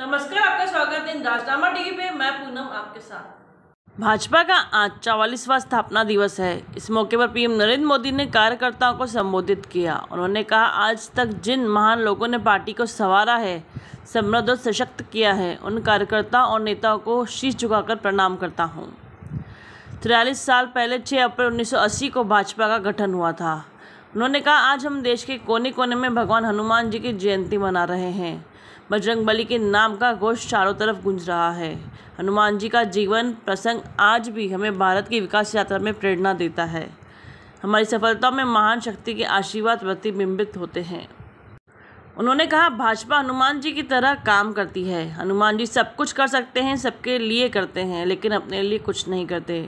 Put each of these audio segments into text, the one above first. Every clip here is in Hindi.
नमस्कार आपका स्वागत है राजनामा टीवी पे मैं पूनम आपके साथ भाजपा का आज चौवालीसवा स्थापना दिवस है इस मौके पर पीएम नरेंद्र मोदी ने कार्यकर्ताओं को संबोधित किया उन्होंने कहा आज तक जिन महान लोगों ने पार्टी को संवारा है समृद्ध और सशक्त किया है उन कार्यकर्ताओं और नेताओं को शीश झुकाकर प्रणाम करता हूँ तिरालीस साल पहले 6 अप्रैल 1980 को भाजपा का गठन हुआ था उन्होंने कहा आज हम देश के कोने कोने में भगवान हनुमान जी की जयंती मना रहे हैं बजरंग बली के नाम का घोष चारों तरफ गूंज रहा है हनुमान जी का जीवन प्रसंग आज भी हमें भारत की विकास यात्रा में प्रेरणा देता है हमारी सफलता में महान शक्ति के आशीर्वाद प्रतिबिंबित होते हैं उन्होंने कहा भाजपा हनुमान जी की तरह काम करती है हनुमान जी सब कुछ कर सकते हैं सबके लिए करते हैं लेकिन अपने लिए कुछ नहीं करते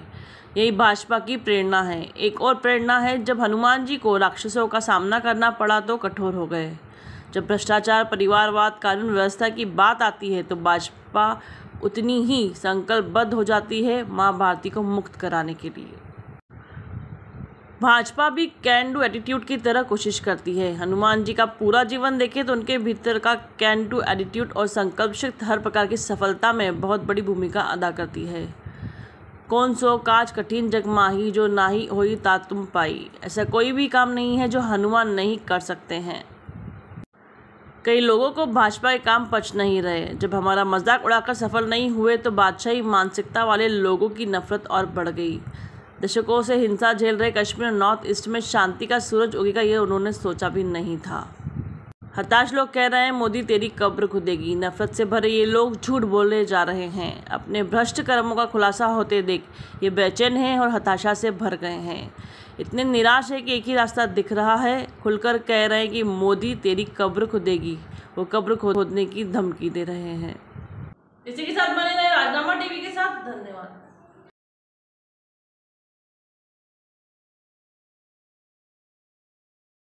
यही भाजपा की प्रेरणा है एक और प्रेरणा है जब हनुमान जी को राक्षसों का सामना करना पड़ा तो कठोर हो गए जब भ्रष्टाचार परिवारवाद कानून व्यवस्था की बात आती है तो भाजपा उतनी ही संकल्पबद्ध हो जाती है माँ भारती को मुक्त कराने के लिए भाजपा भी कैन डू एटीट्यूड की तरह कोशिश करती है हनुमान जी का पूरा जीवन देखें तो उनके भीतर का कैन डू एटीट्यूड और संकल्प शक्ति हर प्रकार की सफलता में बहुत बड़ी भूमिका अदा करती है कौन सो काज कठिन जग माही जो नाही होई ता तुम पाई ऐसा कोई भी काम नहीं है जो हनुमान नहीं कर सकते हैं कई लोगों को भाजपा के काम पच नहीं रहे जब हमारा मजाक उड़ाकर सफल नहीं हुए तो बादशाही मानसिकता वाले लोगों की नफरत और बढ़ गई दशकों से हिंसा झेल रहे कश्मीर नॉर्थ ईस्ट में शांति का सूरज उगेगा ये उन्होंने सोचा भी नहीं था हताश लोग कह रहे हैं मोदी तेरी कब्र खुदेगी नफरत से भरे ये लोग झूठ बोले जा रहे हैं अपने भ्रष्ट कर्मों का खुलासा होते देख ये बेचैन हैं और हताशा से भर गए हैं इतने निराश है कि एक ही रास्ता दिख रहा है खुलकर कह रहे हैं कि मोदी तेरी कब्र खुदेगी वो कब्र खोदने की धमकी दे रहे हैं इसी के साथ बने रहे राजनामा टीवी के साथ धन्यवाद